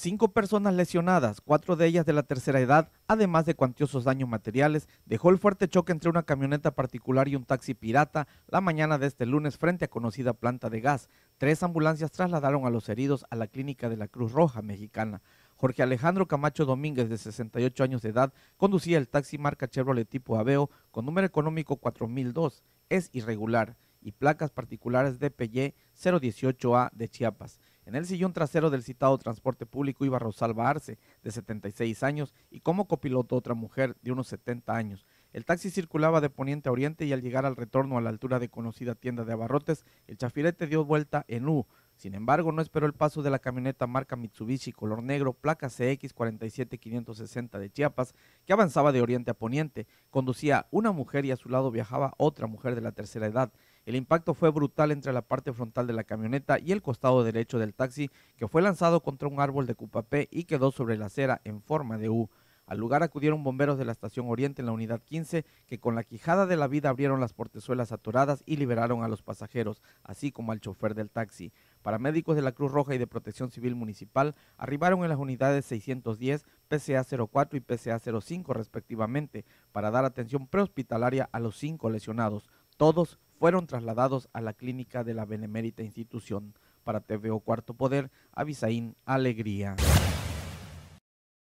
Cinco personas lesionadas, cuatro de ellas de la tercera edad, además de cuantiosos daños materiales, dejó el fuerte choque entre una camioneta particular y un taxi pirata la mañana de este lunes frente a conocida planta de gas. Tres ambulancias trasladaron a los heridos a la clínica de la Cruz Roja Mexicana. Jorge Alejandro Camacho Domínguez, de 68 años de edad, conducía el taxi marca Chevrolet tipo Aveo con número económico 4002. Es irregular y placas particulares DPY 018A de Chiapas. En el sillón trasero del citado transporte público iba Rosalba Arce, de 76 años, y como copiloto otra mujer de unos 70 años. El taxi circulaba de poniente a oriente y al llegar al retorno a la altura de conocida tienda de abarrotes, el chafirete dio vuelta en U. Sin embargo, no esperó el paso de la camioneta marca Mitsubishi color negro, placa CX 47560 de Chiapas, que avanzaba de oriente a poniente. Conducía una mujer y a su lado viajaba otra mujer de la tercera edad. El impacto fue brutal entre la parte frontal de la camioneta y el costado derecho del taxi, que fue lanzado contra un árbol de cupapé y quedó sobre la acera en forma de U. Al lugar acudieron bomberos de la Estación Oriente en la Unidad 15, que con la quijada de la vida abrieron las portezuelas saturadas y liberaron a los pasajeros, así como al chofer del taxi. Paramédicos de la Cruz Roja y de Protección Civil Municipal arribaron en las unidades 610, PCA 04 y PCA 05 respectivamente, para dar atención prehospitalaria a los cinco lesionados, todos fueron trasladados a la clínica de la benemérita institución. Para TVO Cuarto Poder, Avisaín Alegría.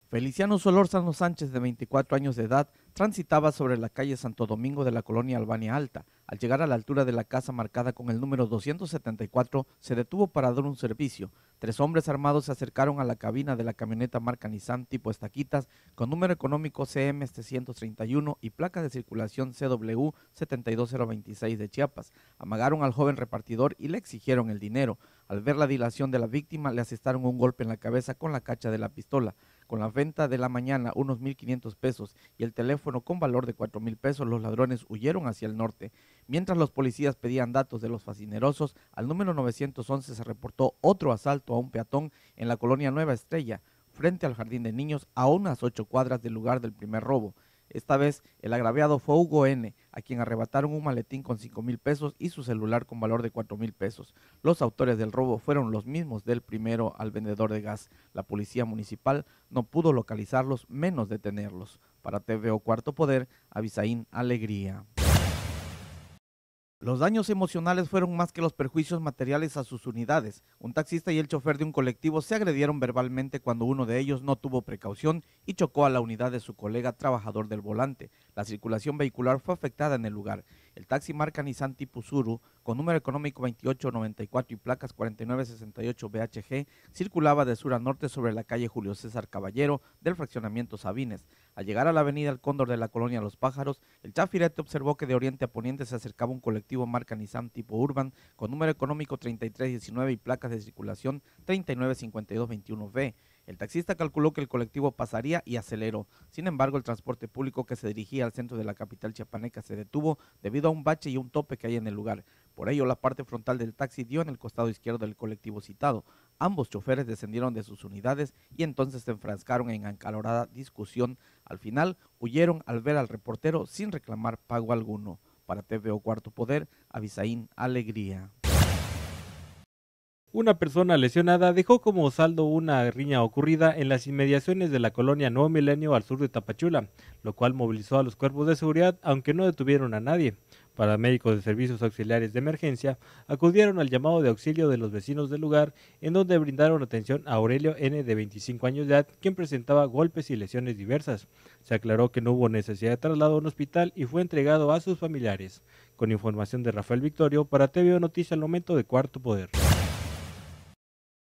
Feliciano Solórzano Sánchez, de 24 años de edad, transitaba sobre la calle Santo Domingo de la colonia Albania Alta, al llegar a la altura de la casa marcada con el número 274, se detuvo para dar un servicio. Tres hombres armados se acercaron a la cabina de la camioneta marca Nissan tipo estaquitas con número económico CM731 y placa de circulación CW72026 de Chiapas. Amagaron al joven repartidor y le exigieron el dinero. Al ver la dilación de la víctima, le asestaron un golpe en la cabeza con la cacha de la pistola. Con la venta de la mañana, unos 1.500 pesos, y el teléfono con valor de 4.000 pesos, los ladrones huyeron hacia el norte. Mientras los policías pedían datos de los fascinerosos, al número 911 se reportó otro asalto a un peatón en la colonia Nueva Estrella, frente al jardín de niños, a unas ocho cuadras del lugar del primer robo. Esta vez el agraviado fue Hugo N., a quien arrebataron un maletín con 5 mil pesos y su celular con valor de 4 mil pesos. Los autores del robo fueron los mismos del primero al vendedor de gas. La policía municipal no pudo localizarlos menos detenerlos. Para TVO Cuarto Poder, Avisaín Alegría. Los daños emocionales fueron más que los perjuicios materiales a sus unidades. Un taxista y el chofer de un colectivo se agredieron verbalmente cuando uno de ellos no tuvo precaución y chocó a la unidad de su colega trabajador del volante. La circulación vehicular fue afectada en el lugar. El taxi marca Nissan Tipo Suru, con número económico 2894 y placas 4968 BHG, circulaba de sur a norte sobre la calle Julio César Caballero del fraccionamiento Sabines. Al llegar a la avenida El Cóndor de la colonia Los Pájaros, el chafirete observó que de oriente a poniente se acercaba un colectivo marca Nissan Tipo Urban, con número económico 3319 y placas de circulación 395221B. El taxista calculó que el colectivo pasaría y aceleró. Sin embargo, el transporte público que se dirigía al centro de la capital chiapaneca se detuvo debido a un bache y un tope que hay en el lugar. Por ello, la parte frontal del taxi dio en el costado izquierdo del colectivo citado. Ambos choferes descendieron de sus unidades y entonces se enfrascaron en encalorada discusión. Al final, huyeron al ver al reportero sin reclamar pago alguno. Para TVO Cuarto Poder, Avisaín Alegría. Una persona lesionada dejó como saldo una riña ocurrida en las inmediaciones de la colonia Nuevo Milenio al sur de Tapachula, lo cual movilizó a los cuerpos de seguridad, aunque no detuvieron a nadie. Paramédicos de servicios auxiliares de emergencia acudieron al llamado de auxilio de los vecinos del lugar, en donde brindaron atención a Aurelio N. de 25 años de edad, quien presentaba golpes y lesiones diversas. Se aclaró que no hubo necesidad de traslado a un hospital y fue entregado a sus familiares. Con información de Rafael Victorio para TVO Noticias al momento de Cuarto Poder.